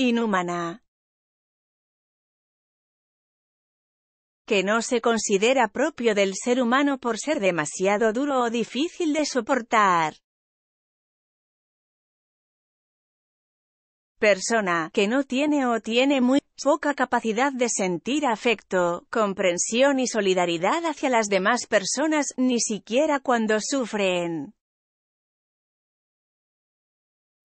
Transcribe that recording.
inhumana. que no se considera propio del ser humano por ser demasiado duro o difícil de soportar. Persona que no tiene o tiene muy poca capacidad de sentir afecto, comprensión y solidaridad hacia las demás personas, ni siquiera cuando sufren.